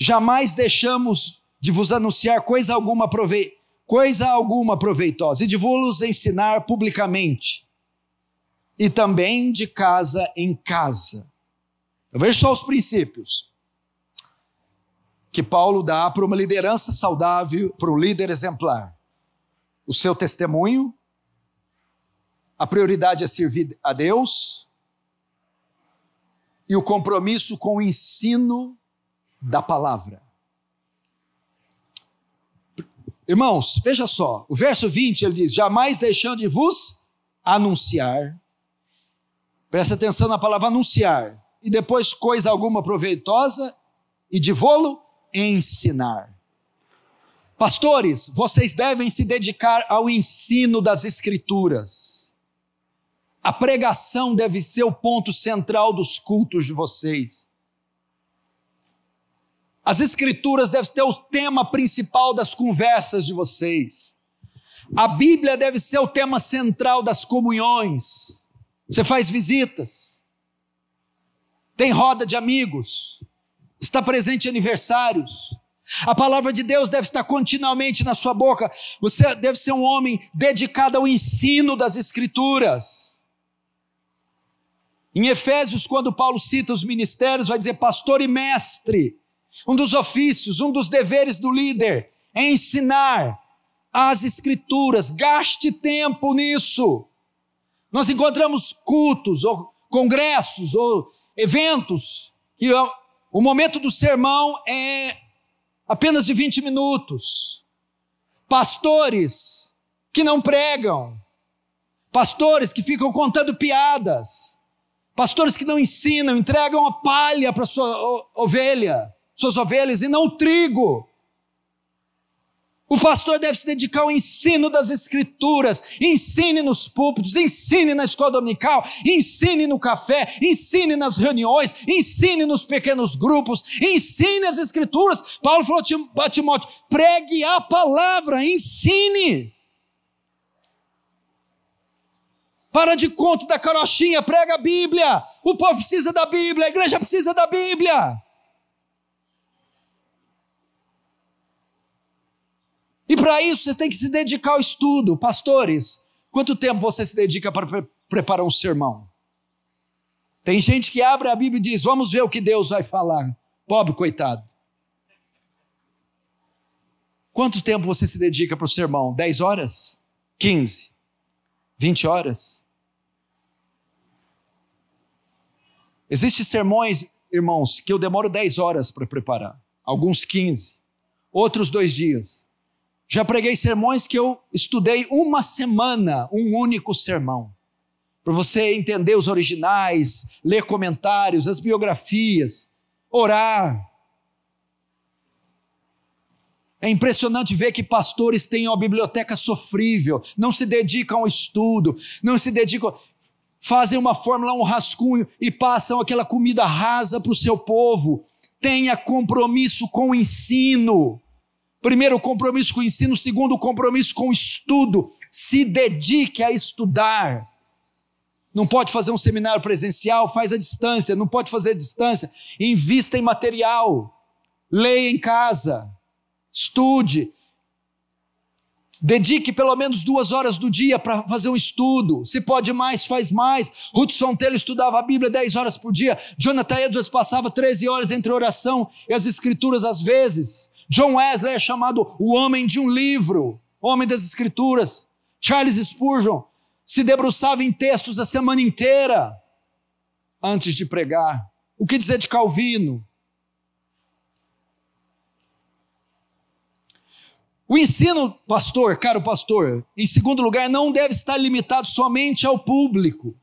jamais deixamos de vos anunciar coisa alguma, prove... coisa alguma proveitosa e de vos ensinar publicamente, e também de casa em casa. Eu vejo só os princípios que Paulo dá para uma liderança saudável, para um líder exemplar. O seu testemunho, a prioridade é servir a Deus e o compromisso com o ensino da palavra. Irmãos, veja só, o verso 20 ele diz: Jamais deixando de vos anunciar. Presta atenção na palavra anunciar. E depois, coisa alguma proveitosa e de volo, ensinar. Pastores, vocês devem se dedicar ao ensino das Escrituras. A pregação deve ser o ponto central dos cultos de vocês. As escrituras devem ser o tema principal das conversas de vocês. A Bíblia deve ser o tema central das comunhões. Você faz visitas, tem roda de amigos, está presente em aniversários. A palavra de Deus deve estar continuamente na sua boca. Você deve ser um homem dedicado ao ensino das Escrituras. Em Efésios, quando Paulo cita os ministérios, vai dizer pastor e mestre. Um dos ofícios, um dos deveres do líder é ensinar as escrituras. Gaste tempo nisso. Nós encontramos cultos ou congressos ou eventos que o momento do sermão é apenas de 20 minutos. Pastores que não pregam, pastores que ficam contando piadas, pastores que não ensinam, entregam a palha para sua ovelha suas ovelhas e não o trigo. O pastor deve se dedicar ao ensino das escrituras, ensine nos púlpitos, ensine na escola dominical, ensine no café, ensine nas reuniões, ensine nos pequenos grupos, ensine as escrituras. Paulo falou a Timóteo: pregue a palavra, ensine. Para de conto da carochinha, prega a Bíblia. O povo precisa da Bíblia, a igreja precisa da Bíblia. para isso você tem que se dedicar ao estudo. Pastores, quanto tempo você se dedica para pre preparar um sermão? Tem gente que abre a Bíblia e diz: Vamos ver o que Deus vai falar. Pobre coitado. Quanto tempo você se dedica para o sermão? 10 horas? 15? 20 horas? Existem sermões, irmãos, que eu demoro 10 horas para preparar, alguns 15, outros dois dias. Já preguei sermões que eu estudei uma semana, um único sermão. Para você entender os originais, ler comentários, as biografias, orar. É impressionante ver que pastores têm uma biblioteca sofrível, não se dedicam ao estudo, não se dedicam. Fazem uma fórmula, um rascunho e passam aquela comida rasa para o seu povo. Tenha compromisso com o ensino. Primeiro, o compromisso com o ensino. Segundo, o compromisso com o estudo. Se dedique a estudar. Não pode fazer um seminário presencial, faz a distância. Não pode fazer a distância, invista em material. Leia em casa. Estude. Dedique pelo menos duas horas do dia para fazer um estudo. Se pode mais, faz mais. Hudson Taylor estudava a Bíblia 10 horas por dia. Jonathan Edwards passava 13 horas entre oração e as escrituras às vezes. John Wesley é chamado o homem de um livro, homem das escrituras. Charles Spurgeon se debruçava em textos a semana inteira antes de pregar. O que dizer de Calvino? O ensino, pastor, caro pastor, em segundo lugar, não deve estar limitado somente ao público,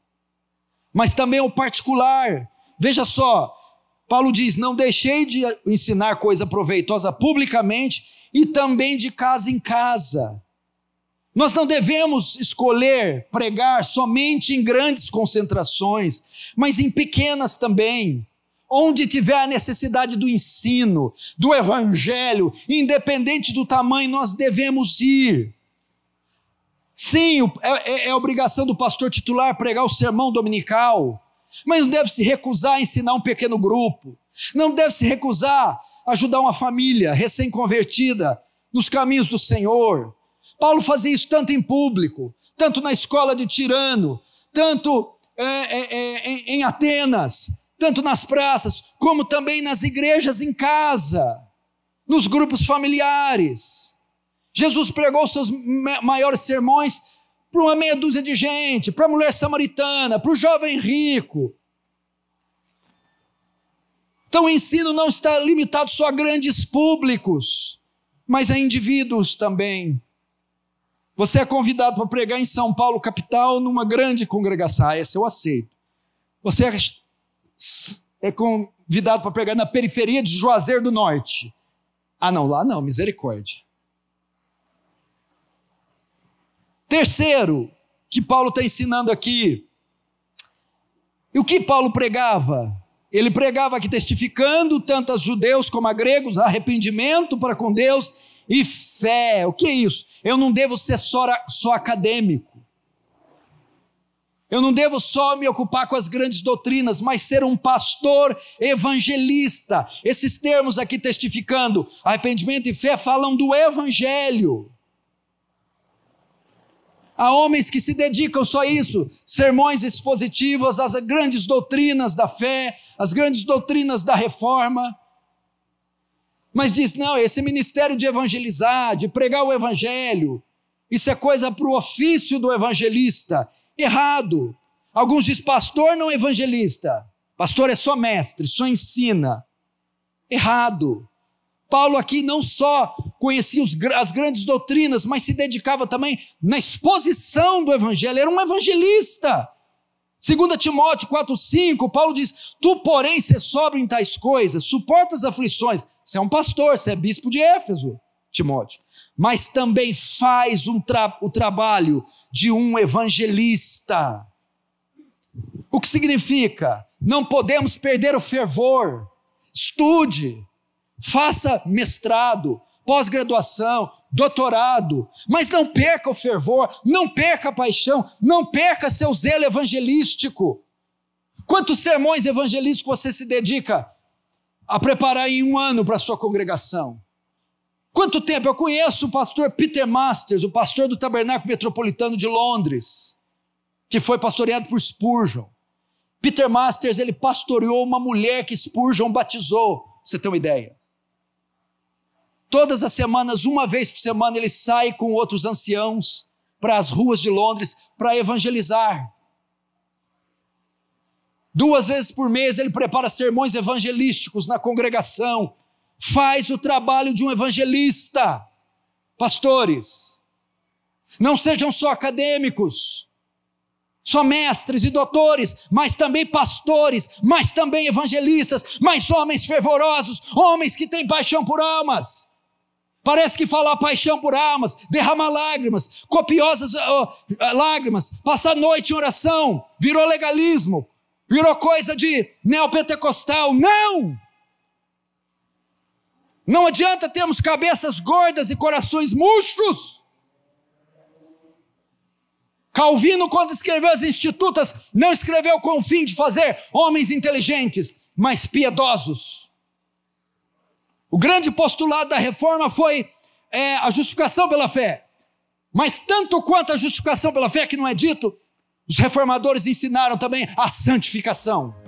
mas também ao particular. Veja só, Paulo diz: Não deixei de ensinar coisa proveitosa publicamente e também de casa em casa. Nós não devemos escolher pregar somente em grandes concentrações, mas em pequenas também. Onde tiver a necessidade do ensino, do evangelho, independente do tamanho, nós devemos ir. Sim, é, é, é obrigação do pastor titular pregar o sermão dominical, mas não deve se recusar a ensinar um pequeno grupo, não deve se recusar a ajudar uma família recém-convertida nos caminhos do Senhor. Paulo fazia isso tanto em público, tanto na escola de Tirano, tanto é, é, é, em Atenas, tanto nas praças, como também nas igrejas em casa, nos grupos familiares. Jesus pregou seus maiores sermões para uma meia dúzia de gente, para a mulher samaritana, para o jovem rico. Então o ensino não está limitado só a grandes públicos, mas a indivíduos também. Você é convidado para pregar em São Paulo, capital, numa grande congregação. Ah, essa eu aceito. Você é, é convidado para pregar na periferia de Juazeiro do Norte. Ah, não, lá não, misericórdia. Terceiro, que Paulo está ensinando aqui. E o que Paulo pregava? Ele pregava que testificando, tanto a judeus como a gregos, arrependimento para com Deus e fé. O que é isso? Eu não devo ser só, só acadêmico. Eu não devo só me ocupar com as grandes doutrinas, mas ser um pastor evangelista. Esses termos aqui testificando, arrependimento e fé, falam do evangelho. Há homens que se dedicam só a isso, sermões expositivos, às grandes doutrinas da fé, às grandes doutrinas da reforma. Mas diz: não, esse ministério de evangelizar, de pregar o evangelho, isso é coisa para o ofício do evangelista. Errado. Alguns dizem: pastor não evangelista, pastor é só mestre, só ensina. Errado. Paulo aqui não só conhecia os, as grandes doutrinas, mas se dedicava também na exposição do evangelho, era um evangelista. 2 Timóteo 4,5, Paulo diz: Tu, porém, se sobra em tais coisas, suporta as aflições. Você é um pastor, você é bispo de Éfeso, Timóteo. Mas também faz um tra o trabalho de um evangelista. O que significa? Não podemos perder o fervor. Estude, faça mestrado, pós-graduação, doutorado, mas não perca o fervor, não perca a paixão, não perca seu zelo evangelístico. Quantos sermões evangelísticos você se dedica a preparar em um ano para a sua congregação? Quanto tempo? Eu conheço o pastor Peter Masters, o pastor do Tabernáculo Metropolitano de Londres, que foi pastoreado por Spurgeon. Peter Masters, ele pastoreou uma mulher que Spurgeon batizou, pra você tem uma ideia. Todas as semanas, uma vez por semana, ele sai com outros anciãos para as ruas de Londres para evangelizar. Duas vezes por mês ele prepara sermões evangelísticos na congregação, faz o trabalho de um evangelista. Pastores, não sejam só acadêmicos, só mestres e doutores, mas também pastores, mas também evangelistas, mas homens fervorosos, homens que têm paixão por almas. Parece que falar paixão por almas, derramar lágrimas, copiosas oh, lágrimas, passar noite em oração, virou legalismo, virou coisa de neopentecostal. Não! Não adianta termos cabeças gordas e corações murchos. Calvino, quando escreveu as Institutas, não escreveu com o fim de fazer homens inteligentes, mas piedosos. O grande postulado da reforma foi é, a justificação pela fé. Mas tanto quanto a justificação pela fé, que não é dito, os reformadores ensinaram também a santificação.